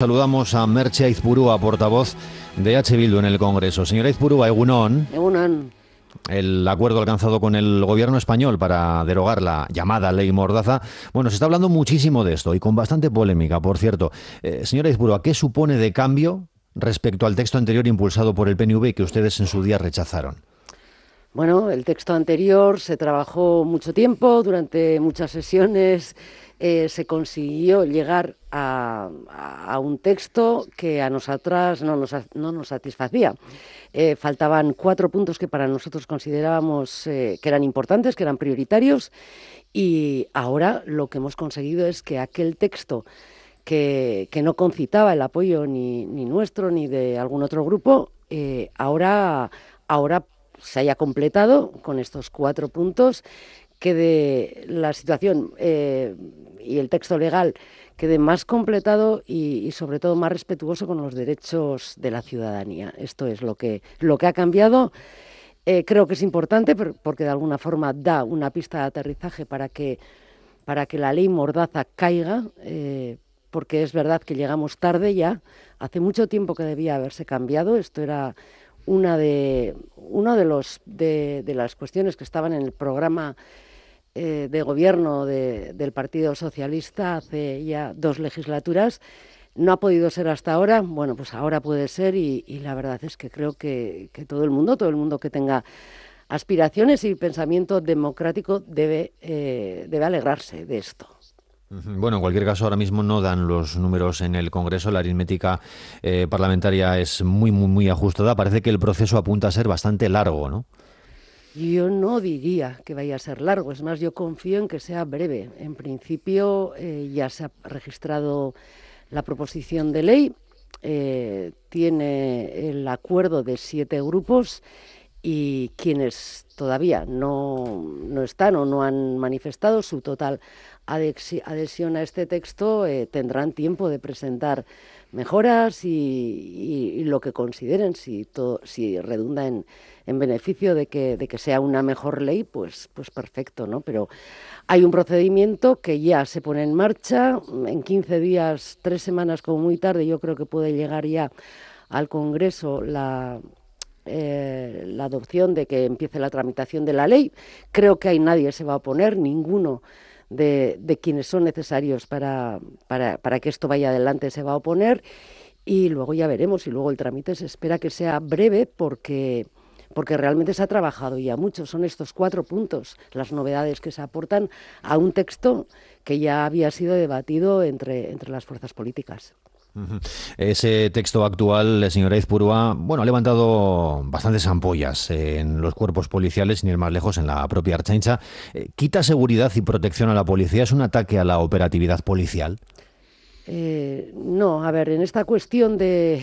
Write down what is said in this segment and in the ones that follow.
Saludamos a Merche Aizpurúa, portavoz de H. Bildu en el Congreso. Señora Aizpurúa, Egunón. El acuerdo alcanzado con el gobierno español para derogar la llamada ley Mordaza. Bueno, se está hablando muchísimo de esto y con bastante polémica, por cierto. Eh, señora Aizpurúa, ¿qué supone de cambio respecto al texto anterior impulsado por el PNV que ustedes en su día rechazaron? Bueno, el texto anterior se trabajó mucho tiempo, durante muchas sesiones eh, se consiguió llegar a, un texto que a nosotras no nos, no nos satisfacía. Eh, faltaban cuatro puntos que para nosotros considerábamos eh, que eran importantes, que eran prioritarios, y ahora lo que hemos conseguido es que aquel texto que, no concitaba el apoyo ni, ni, nuestro ni de algún otro grupo, ahora, ahora se haya completado con estos cuatro puntos que la situación eh, y el texto legal quede más completado y, sobre todo más respetuoso con los derechos de la ciudadanía. Esto es lo que, lo que ha cambiado. Eh, creo que es importante porque de alguna forma da una pista de aterrizaje para que, para que la ley mordaza caiga, eh, porque es verdad que llegamos tarde ya. Hace mucho tiempo que debía haberse cambiado. Esto era una de, de las cuestiones que estaban en el programa eh, de gobierno de, del Partido Socialista hace ya dos legislaturas. No ha podido ser hasta ahora, bueno, pues ahora puede ser y, la verdad es que creo que, todo el mundo, todo el mundo que tenga aspiraciones y pensamiento democrático debe, eh, debe alegrarse de esto. Bueno, en cualquier caso, ahora mismo no dan los números en el Congreso. La aritmética eh, parlamentaria es muy, muy, muy ajustada. Parece que el proceso apunta a ser bastante largo, ¿no? Yo no diría que vaya a ser largo, es más, yo confío en que sea breve. En principio eh, ya se ha registrado la proposición de ley, eh, tiene el acuerdo de siete grupos y quienes todavía no, no, están o no han manifestado su total adhesión a este texto eh, tendrán tiempo de presentar mejoras y, lo que consideren si, si redunda en, en beneficio de que, de que, sea una mejor ley pues, pues perfecto no pero hay un procedimiento que ya se pone en marcha en 15 días tres semanas como muy tarde yo creo que puede llegar ya al Congreso la, eh, la adopción de que empiece la tramitación de la ley. Creo que hay nadie se va a oponer, ninguno de, de quienes son necesarios para, para, que esto vaya adelante se va a oponer. Y luego ya veremos, y luego el trámite se espera que sea breve porque porque realmente se ha trabajado ya mucho. Son estos cuatro puntos las novedades que se aportan a un texto que ya había sido debatido entre, entre las fuerzas políticas. Ese texto actual, señora Izpurúa, bueno, ha levantado bastantes ampollas en los cuerpos policiales, Ni ir más lejos, en la propia Archancha. Eh, ¿Quita seguridad y protección a la policía? ¿Es un ataque a la operatividad policial? Eh, no, a ver, en esta cuestión de,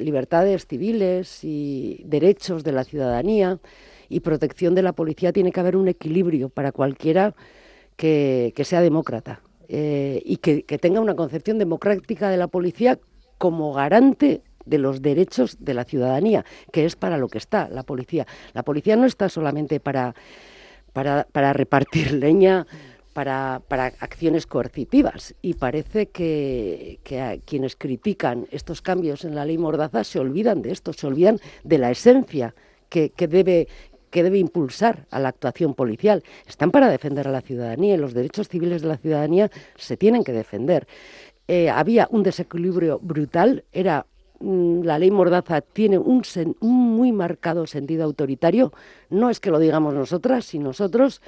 libertades civiles y derechos de la ciudadanía y protección de la policía tiene que haber un equilibrio para cualquiera que sea demócrata. Eh, y que, tenga una concepción democrática de la policía como garante de los derechos de la ciudadanía, que es para lo que está la policía. La policía no está solamente para, para, repartir leña, para, acciones coercitivas. Y parece que, quienes critican estos cambios en la ley Mordaza se olvidan de esto, se olvidan de la esencia que, que, debe que debe impulsar a la actuación policial. Están para defender a la ciudadanía y los derechos civiles de la ciudadanía se tienen que defender. Eh, había un desequilibrio brutal, era mm, la ley Mordaza tiene un, muy marcado sentido autoritario, no es que lo digamos nosotras, ...si nosotros,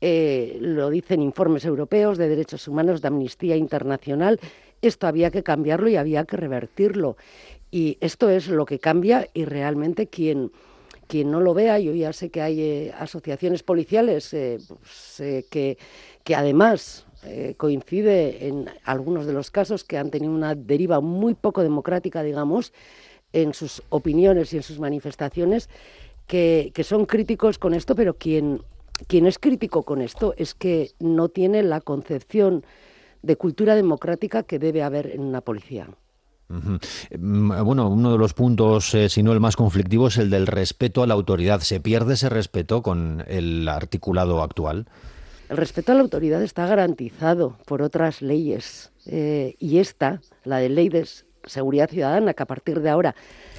eh, lo dicen informes europeos de derechos humanos, de Amnistía Internacional, esto había que cambiarlo y había que revertirlo. Y esto es lo que cambia y realmente quien quien no lo vea, yo ya sé que hay eh, asociaciones policiales eh, que, además eh, coincide en algunos de los casos que han tenido una deriva muy poco democrática, digamos, en sus opiniones y en sus manifestaciones, que, son críticos con esto, pero quien es crítico con esto es que no tiene la concepción de cultura democrática que debe haber en una policía. Mm, eh, bueno, uno de los puntos, eh, si no el más conflictivo, es el del respeto a la autoridad. ¿Se pierde ese respeto con el articulado actual? El respeto a la autoridad está garantizado por otras leyes eh, y esta, la de ley de seguridad ciudadana, que a partir de ahora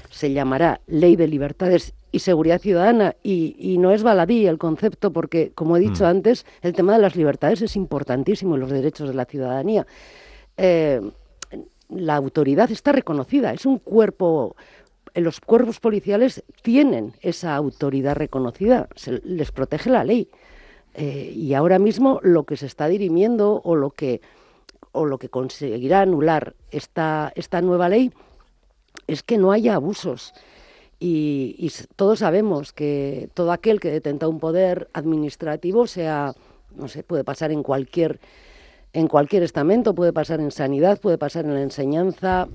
se llamará ley de libertades y seguridad ciudadana y, no es baladí el concepto porque, como he dicho mm. antes, el tema de las libertades es importantísimo en los derechos de la ciudadanía la autoridad está reconocida, es un cuerpo eh, los cuerpos policiales tienen esa autoridad reconocida, se les protege la ley. Eh, y ahora mismo lo que se está dirimiendo o lo que, o lo que conseguirá anular esta, esta nueva ley es que no haya abusos. Y, y todos sabemos que todo aquel que detenta un poder administrativo sea, no sé, puede pasar en cualquier en cualquier estamento, puede pasar en sanidad, puede pasar en la enseñanza,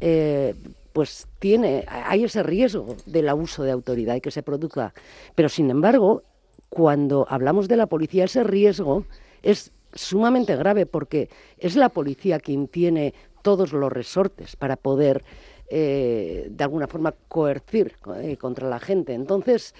eh, pues tiene, hay ese riesgo del abuso de autoridad y que se produzca. Pero sin embargo, cuando hablamos de la policía, ese riesgo es sumamente grave porque es la policía quien tiene todos los resortes para poder, eh, de alguna forma, coercir eh, contra la gente. Entonces,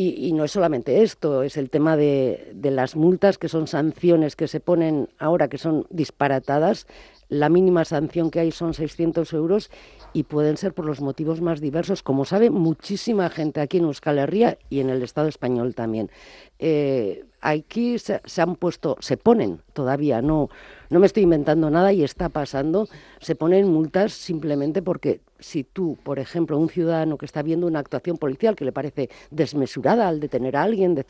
y, no es solamente esto, es el tema de, de, las multas, que son sanciones que se ponen ahora, que son disparatadas, la mínima sanción que hay son 600 euros y pueden ser por los motivos más diversos, como sabe muchísima gente aquí en Euskal Herria y en el Estado español también. Eh, aquí se, han puesto, se ponen todavía, no, no me estoy inventando nada y está pasando, se ponen multas simplemente porque si tú, por ejemplo, un ciudadano que está viendo una actuación policial que le parece desmesurada al detener a alguien,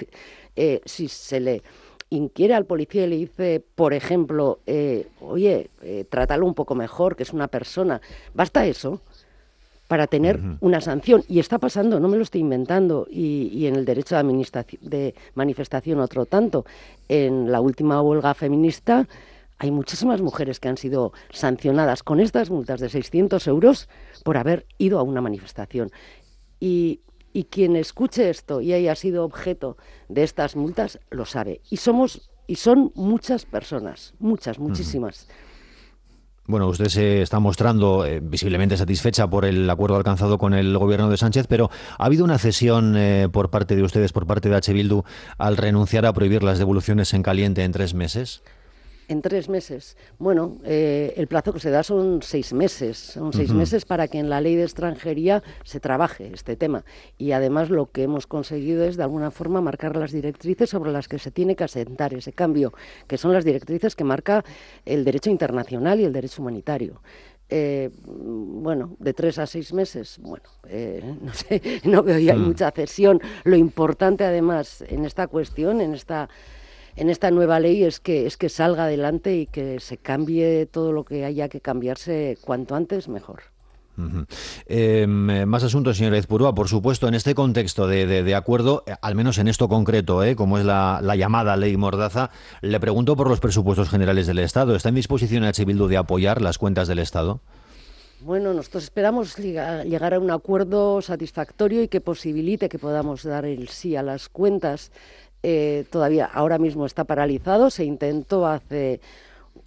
eh, si se le inquiere al policía y le dice, por ejemplo, eh, oye, eh, trátalo un poco mejor, que es una persona, basta eso para tener una sanción. Y está pasando, no me lo estoy inventando, y, en el derecho de, de, manifestación otro tanto. En la última huelga feminista hay muchísimas mujeres que han sido sancionadas con estas multas de 600 euros por haber ido a una manifestación. Y y quien escuche esto y haya sido objeto de estas multas lo sabe. Y somos y son muchas personas, muchas, muchísimas. Bueno, usted se está mostrando eh, visiblemente satisfecha por el acuerdo alcanzado con el gobierno de Sánchez, pero ¿ha habido una cesión eh, por parte de ustedes, por parte de H. Bildu, al renunciar a prohibir las devoluciones en caliente en tres meses? En tres meses. Bueno, eh, el plazo que se da son seis meses. Son seis meses para que en la ley de extranjería se trabaje este tema. Y además lo que hemos conseguido es, de alguna forma, marcar las directrices sobre las que se tiene que asentar ese cambio, que son las directrices que marca el derecho internacional y el derecho humanitario. Eh, bueno, de tres a seis meses, bueno, eh, no sé, no veo ya mm. mucha cesión. Lo importante además en esta cuestión, en esta en esta nueva ley es que, es que salga adelante y que se cambie todo lo que haya que cambiarse cuanto antes mejor. Em, más asuntos, señor Ezpurúa. Por supuesto, en este contexto de, acuerdo, eh, al menos en esto concreto, eh, como es la, llamada ley Mordaza, le pregunto por los presupuestos generales del Estado. ¿Está en disposición el Bildu de apoyar las cuentas del Estado? Bueno, nosotros esperamos llegar a un acuerdo satisfactorio y que posibilite que podamos dar el sí a las cuentas. Eh, todavía ahora mismo está paralizado, se intentó hace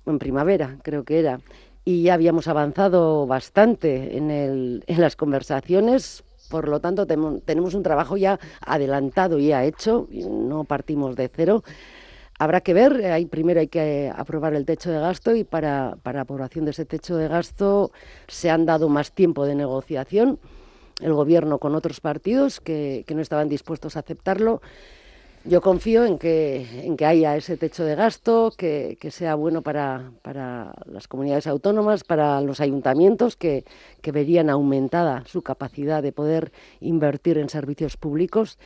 en primavera, creo que era, y ya habíamos avanzado bastante en, el, las conversaciones. Por lo tanto, tenemos un trabajo ya adelantado y ya hecho, no partimos de cero. Habrá que ver, hay, eh, primero hay que eh, aprobar el techo de gasto y para, para aprobación de ese techo de gasto se han dado más tiempo de negociación el gobierno con otros partidos que, que no estaban dispuestos a aceptarlo yo confío en que, en que haya ese techo de gasto, que, sea bueno para, para, las comunidades autónomas, para los ayuntamientos, que, verían aumentada su capacidad de poder invertir en servicios públicos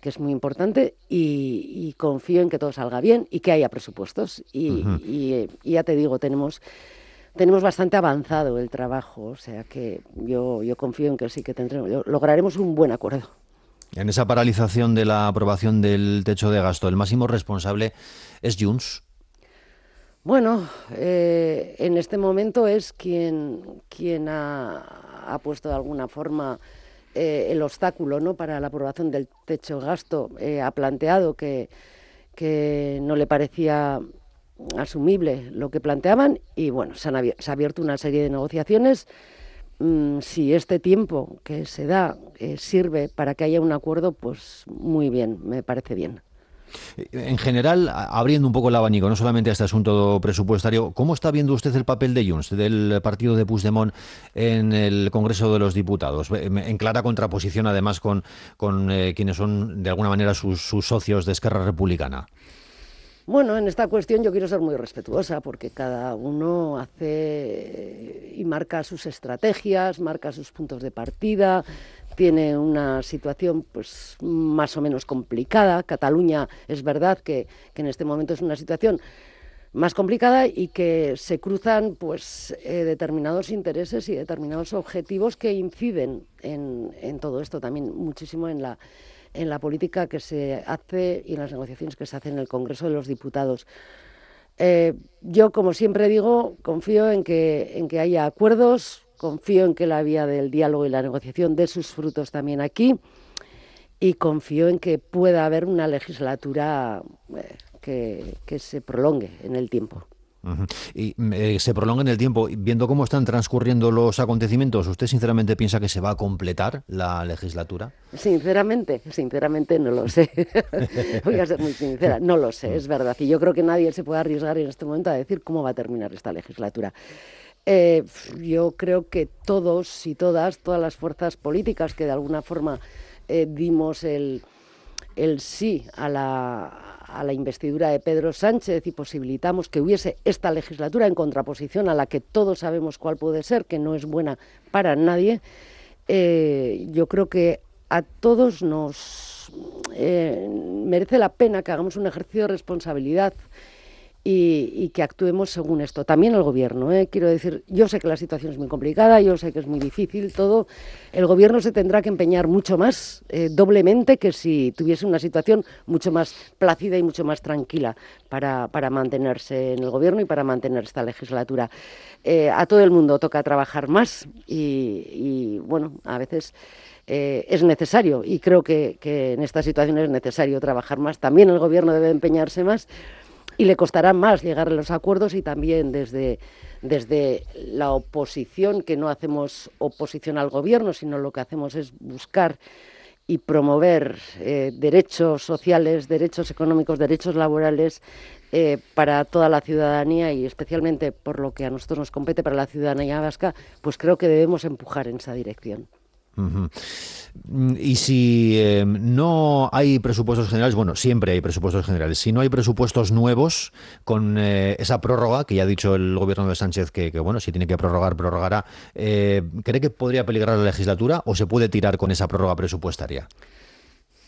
que es muy importante, y, confío en que todo salga bien y que haya presupuestos. Y, y, ya te digo, tenemos, tenemos bastante avanzado el trabajo, o sea que yo, yo confío en que sí que tendremos, lograremos un buen acuerdo. En esa paralización de la aprobación del techo de gasto, el máximo responsable es Junts. Bueno, eh, en este momento es quien, quien ha, puesto de alguna forma eh, el obstáculo ¿no? para la aprobación del techo de gasto. Eh, ha planteado que, que no le parecía asumible lo que planteaban y bueno, se, han se ha abierto una serie de negociaciones Mm, si este tiempo que se da eh, sirve para que haya un acuerdo, pues muy bien, me parece bien. En general, abriendo un poco el abanico, no solamente a este asunto presupuestario, ¿cómo está viendo usted el papel de Junts, del partido de Puigdemont en el Congreso de los Diputados? En clara contraposición, además, con, con eh, quienes son, de alguna manera, sus, sus socios de Esquerra Republicana. Bueno, en esta cuestión yo quiero ser muy respetuosa porque cada uno hace y marca sus estrategias, marca sus puntos de partida, tiene una situación pues más o menos complicada. Cataluña es verdad que, en este momento es una situación más complicada y que se cruzan pues eh, determinados intereses y determinados objetivos que inciden en todo esto también muchísimo en la en la política que se hace y en las negociaciones que se hacen en el Congreso de los Diputados. Eh, yo, como siempre digo, confío en que, en que haya acuerdos, confío en que la vía del diálogo y la negociación dé sus frutos también aquí y confío en que pueda haber una legislatura eh, que se prolongue en el tiempo. Y mm, eh, se prolonga en el tiempo. Viendo cómo están transcurriendo los acontecimientos, ¿usted sinceramente piensa que se va a completar la legislatura? Sinceramente, sinceramente no lo sé. Voy a ser muy sincera, no lo sé, es verdad. Y yo creo que nadie se puede arriesgar en este momento a decir cómo va a terminar esta legislatura. Eh, yo creo que todos y todas, todas las fuerzas políticas que de alguna forma eh, dimos el, el sí a la a la investidura de Pedro Sánchez y posibilitamos que hubiese esta legislatura en contraposición a la que todos sabemos cuál puede ser, que no es buena para nadie, eh, yo creo que a todos nos eh, merece la pena que hagamos un ejercicio de responsabilidad y, que actuemos según esto. También el gobierno, ¿eh? quiero decir, yo sé que la situación es muy complicada, yo sé que es muy difícil todo. El gobierno se tendrá que empeñar mucho más, eh, doblemente, que si tuviese una situación mucho más plácida y mucho más tranquila para, mantenerse en el gobierno y para mantener esta legislatura. Eh, a todo el mundo toca trabajar más y, bueno, a veces. es necesario y creo que, que, en esta situación es necesario trabajar más. También el Gobierno debe empeñarse más, y le costará más llegar a los acuerdos y también desde, desde la oposición, que no hacemos oposición al gobierno, sino lo que hacemos es buscar y promover eh, derechos sociales, derechos económicos, derechos laborales eh, para toda la ciudadanía y especialmente por lo que a nosotros nos compete para la ciudadanía vasca, pues creo que debemos empujar en esa dirección. Mm, y si em, no hay presupuestos generales, bueno, siempre hay presupuestos generales. Si no hay presupuestos nuevos con eh, esa prórroga que ya ha dicho el gobierno de Sánchez que, bueno, si tiene que prorrogar, prorrogará, eh, ¿cree que podría peligrar la legislatura o se puede tirar con esa prórroga presupuestaria?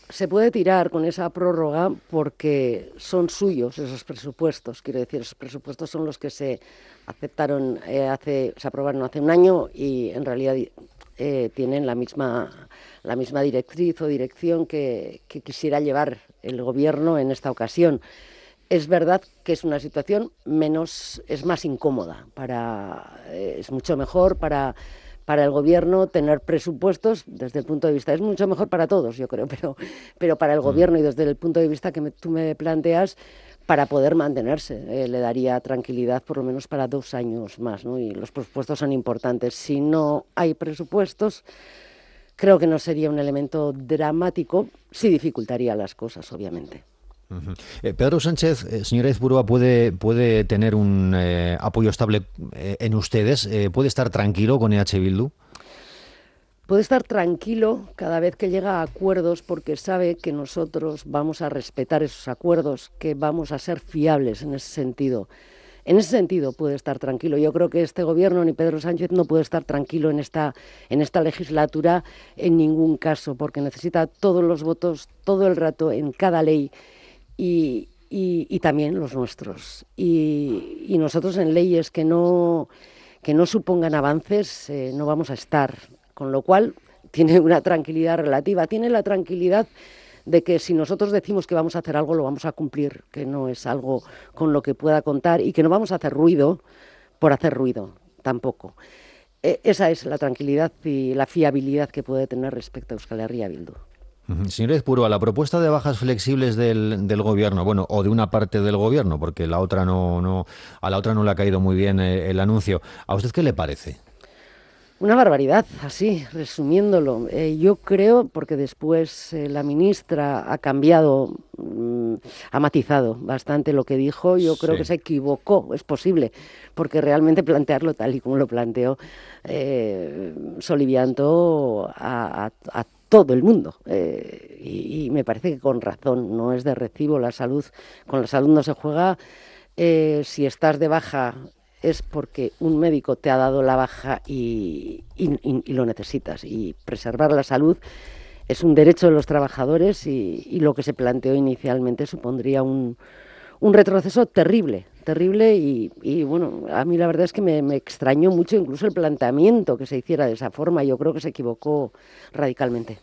Se puede tirar con esa prórroga porque son suyos esos presupuestos. Quiero decir, esos presupuestos son los que se aceptaron eh, se aprobaron hace un año y en realidad eh, tienen la misma, la misma directriz o dirección que, quisiera llevar el gobierno en esta ocasión. Es verdad que es una situación menos, es más incómoda para, eh, es mucho mejor para para el gobierno tener presupuestos desde el punto de vista es mucho mejor para todos yo creo pero pero para el mm. gobierno y desde el punto de vista que tú me planteas para poder mantenerse. Eh, le daría tranquilidad por lo menos para dos años más, Y los presupuestos son importantes. Si no hay presupuestos, creo que no sería un elemento dramático, sí dificultaría las cosas, obviamente. Eh, Pedro Sánchez, eh, señora puede, puede tener un apoyo estable en ustedes, puede estar tranquilo con EH Bildu puede estar tranquilo cada vez que llega a acuerdos porque sabe que nosotros vamos a respetar esos acuerdos, que vamos a ser fiables en ese sentido. En ese sentido puede estar tranquilo. Yo creo que este gobierno ni Pedro Sánchez no puede estar tranquilo en esta, en esta legislatura en ningún caso, porque necesita todos los votos todo el rato en cada ley y, también los nuestros. Y, nosotros en leyes que no, que no supongan avances eh, no vamos a estar con lo cual tiene una tranquilidad relativa, tiene la tranquilidad de que si nosotros decimos que vamos a hacer algo, lo vamos a cumplir, que no es algo con lo que pueda contar y que no vamos a hacer ruido por hacer ruido tampoco. E, esa es la tranquilidad y la fiabilidad que puede tener respecto a Euskal Herria Bildu. Señor Puro, a la propuesta de bajas flexibles del, gobierno, bueno, o de una parte del gobierno, porque la otra no, no, a la otra no le ha caído muy bien eh, el anuncio, ¿a usted qué le parece? Una barbaridad, así, resumiéndolo. Eh, yo creo, porque después eh, la ministra ha cambiado, mm, ha matizado bastante lo que dijo, yo creo que se equivocó, es posible, porque realmente plantearlo tal y como lo planteó eh, Solivianto a, todo el mundo. Eh, y, me parece que con razón, no es de recibo la salud. Con la salud no se juega. si estás de baja es porque un médico te ha dado la baja y, lo necesitas. Y preservar la salud es un derecho de los trabajadores y, lo que se planteó inicialmente supondría un, retroceso terrible, terrible y, bueno, a mí la verdad es que me, me extrañó mucho incluso el planteamiento que se hiciera de esa forma. Yo creo que se equivocó radicalmente.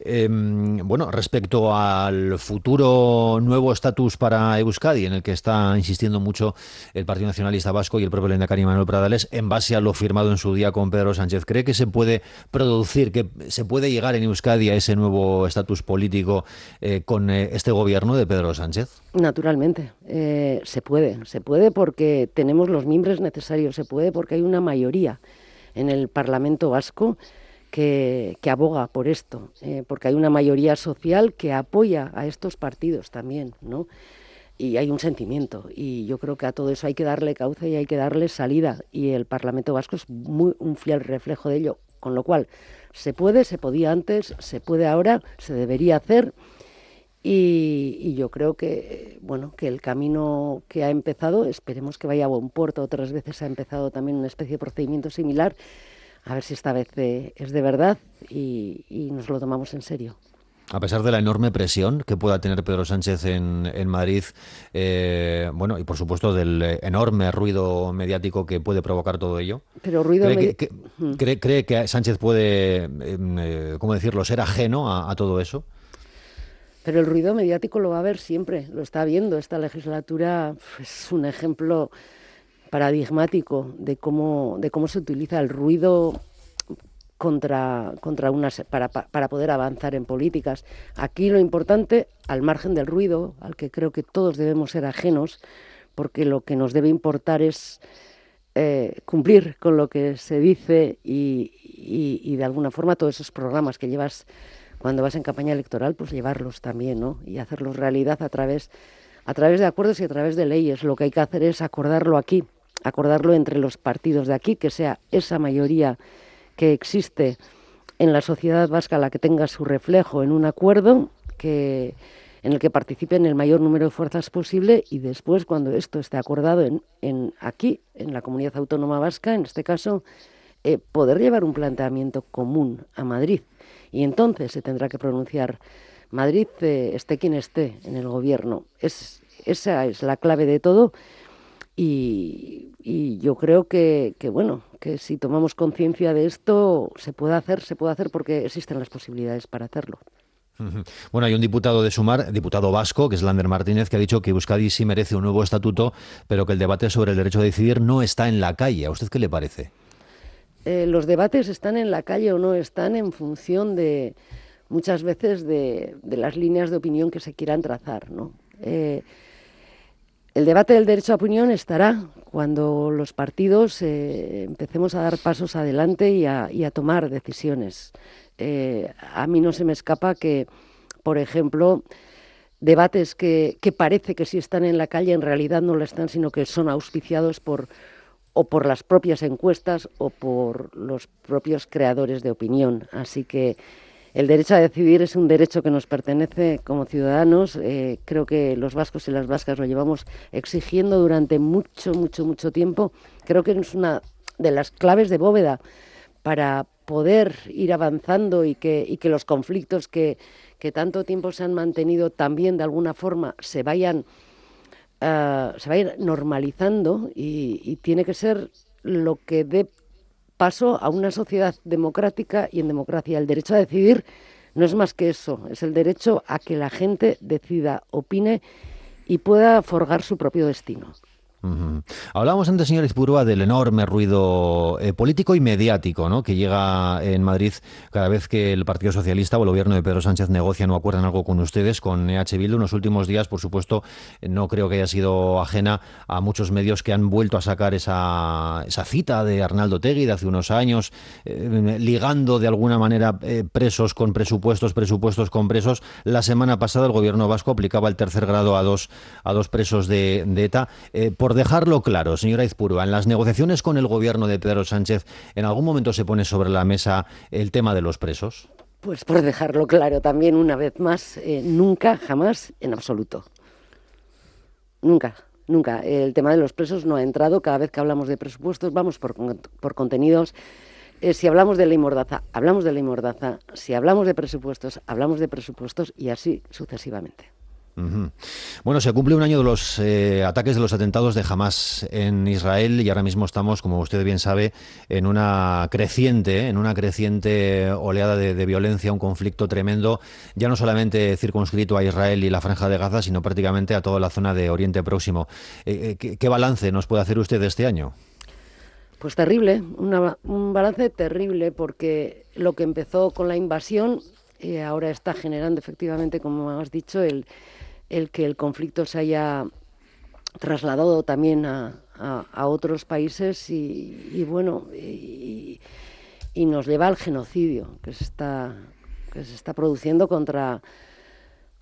Em, bueno, respecto al futuro nuevo estatus para Euskadi, en el que está insistiendo mucho el Partido Nacionalista Vasco y el propio Lendakari Manuel Pradales, en base a lo firmado en su día con Pedro Sánchez, ¿cree que se puede producir, que se puede llegar en Euskadi a ese nuevo estatus político eh, con eh, este gobierno de Pedro Sánchez? Naturalmente, eh, se puede, se puede porque tenemos los miembros necesarios, se puede porque hay una mayoría en el Parlamento Vasco que, aboga por esto, eh, porque hay una mayoría social que apoya a estos partidos también, ¿no? Y hay un sentimiento, y yo creo que a todo eso hay que darle cauce y hay que darle salida, y el Parlamento Vasco es muy, un fiel reflejo de ello, con lo cual se puede, se podía antes, se puede ahora, se debería hacer. Y, yo creo que bueno que el camino que ha empezado, esperemos que vaya a buen puerto, otras veces ha empezado también una especie de procedimiento similar, a ver si esta vez eh, es de verdad y, nos lo tomamos en serio. A pesar de la enorme presión que pueda tener Pedro Sánchez en, Madrid, eh, bueno, y por supuesto del enorme ruido mediático que puede provocar todo ello. Pero ruido ¿Cree, que, Sánchez puede, em, eh, ¿cómo decirlo?, ser ajeno a, todo eso. Pero el ruido mediático lo va a ver siempre, lo está viendo. Esta legislatura pues, es un ejemplo paradigmático de cómo, de cómo se utiliza el ruido contra, contra unas, para, para, poder avanzar en políticas. Aquí lo importante, al margen del ruido, al que creo que todos debemos ser ajenos, porque lo que nos debe importar es eh, cumplir con lo que se dice y, de alguna forma todos esos programas que llevas cuando vas en campaña electoral, pues llevarlos también y hacerlos realidad a través, a través de acuerdos y a través de leyes. Lo que hay que hacer es acordarlo aquí acordarlo entre los partidos de aquí, que sea esa mayoría que existe en la sociedad vasca la que tenga su reflejo en un acuerdo que, en el que participen el mayor número de fuerzas posible y después, cuando esto esté acordado en, aquí, en la comunidad autónoma vasca, en este caso, eh, poder llevar un planteamiento común a Madrid. Y entonces se tendrá que pronunciar Madrid, eh, esté quien esté en el gobierno. esa es la clave de todo, y, yo creo que, bueno, que si tomamos conciencia de esto, se puede hacer, se puede hacer porque existen las posibilidades para hacerlo. Bueno, hay un diputado de Sumar, diputado vasco, que es Lander Martínez, que ha dicho que Euskadi sí merece un nuevo estatuto, pero que el debate sobre el derecho a decidir no está en la calle. ¿A usted qué le parece? Eh, los debates están en la calle o no están en función de muchas veces de, las líneas de opinión que se quieran trazar, ¿no? Eh, el debate del derecho a opinión estará cuando los partidos eh, empecemos a dar pasos adelante y a, tomar decisiones. Eh, a mí no se me escapa que, por ejemplo, debates que, parece que sí están en la calle, en realidad no lo están, sino que son auspiciados por o por las propias encuestas o por los propios creadores de opinión. Así que el derecho a decidir es un derecho que nos pertenece como ciudadanos. Eh, creo que los vascos y las vascas lo llevamos exigiendo durante mucho, mucho, mucho tiempo. Creo que es una de las claves de bóveda para poder ir avanzando y que, los conflictos que, tanto tiempo se han mantenido también de alguna forma se vayan, ah, se vayan normalizando y, y tiene que ser lo que dé paso a una sociedad democrática y en democracia. El derecho a decidir no es más que eso, es el derecho a que la gente decida, opine y pueda forjar su propio destino. Hablábamos antes, señor Izburba, del enorme ruido eh, político y mediático que llega en Madrid cada vez que el Partido Socialista o el gobierno de Pedro Sánchez negocian o acuerdan algo con ustedes, con EH Bildu. En los últimos días, por supuesto, no creo que haya sido ajena a muchos medios que han vuelto a sacar esa, cita de Arnaldo Tegui de hace unos años, eh, ligando de alguna manera eh, presos con presupuestos, presupuestos con presos. La semana pasada el gobierno vasco aplicaba el tercer grado a dos, a dos presos de, de ETA. por dejarlo claro, señora Izpurua, en las negociaciones con el gobierno de Pedro Sánchez, ¿en algún momento se pone sobre la mesa el tema de los presos? Pues por dejarlo claro también una vez más, eh, nunca, jamás, en absoluto. Nunca. Nunca. El tema de los presos no ha entrado. Cada vez que hablamos de presupuestos, vamos por, por contenidos. Eh, si hablamos de ley mordaza, hablamos de ley mordaza. Si hablamos de presupuestos, hablamos de presupuestos y así sucesivamente. Bueno, se cumple un año de los eh, ataques de los atentados de Hamas en Israel y ahora mismo estamos, como usted bien sabe, en una creciente, ¿eh? en una creciente oleada de, violencia, un conflicto tremendo, ya no solamente circunscrito a Israel y la franja de Gaza, sino prácticamente a toda la zona de Oriente Próximo. Eh, ¿qué, balance nos puede hacer usted este año? Pues terrible, un balance terrible, porque lo que empezó con la invasión ahora está generando efectivamente, como has dicho, el el que el conflicto se haya trasladado también a, otros países y, bueno, y, nos lleva al genocidio que se está, que se está produciendo contra,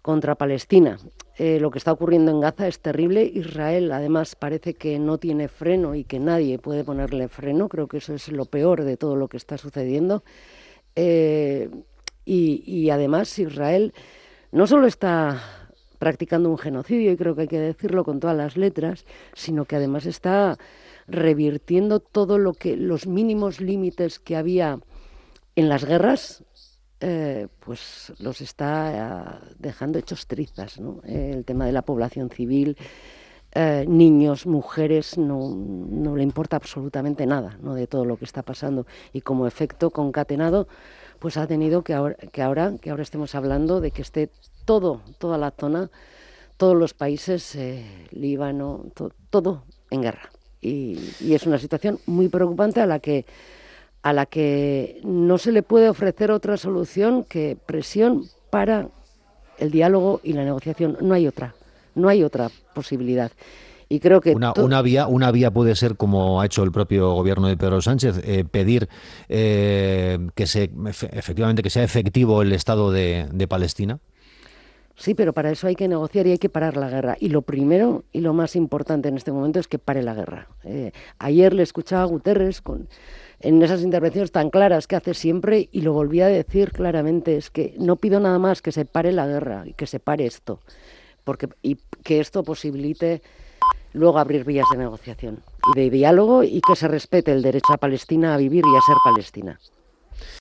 contra Palestina. Eh, lo que está ocurriendo en Gaza es terrible. Israel, además, parece que no tiene freno y que nadie puede ponerle freno. Creo que eso es lo peor de todo lo que está sucediendo. Eh, y además, Israel no solo está practicando un genocidio, y creo que hay que decirlo con todas las letras, sino que además está revirtiendo todo lo que los mínimos límites que había en las guerras, eh, pues los está eh, dejando hechos trizas, el tema de la población civil. Eh, niños, mujeres, no, le importa absolutamente nada ¿no? de todo lo que está pasando. Y como efecto concatenado, pues ha tenido que que ahora, que ahora estemos hablando de que esté todo, toda la zona, todos los países, eh, Líbano, todo en guerra. Y, es una situación muy preocupante a la que a la que no se le puede ofrecer otra solución que presión para el diálogo y la negociación. No hay otra, no hay otra posibilidad. Y creo que una, una, vía una vía puede ser como ha hecho el propio gobierno de Pedro Sánchez eh, pedir eh, que se efectivamente que sea efectivo el Estado de Palestina Sí, pero para eso hay que negociar y hay que parar la guerra. Y lo primero y lo más importante en este momento es que pare la guerra. Eh, ayer le escuchaba a Guterres con, en esas intervenciones tan claras que hace siempre y lo volví a decir claramente, es que no pido nada más que se pare la guerra y que se pare esto. Porque, y que esto posibilite luego abrir vías de negociación y de diálogo y que se respete el derecho a Palestina a vivir y a ser palestina.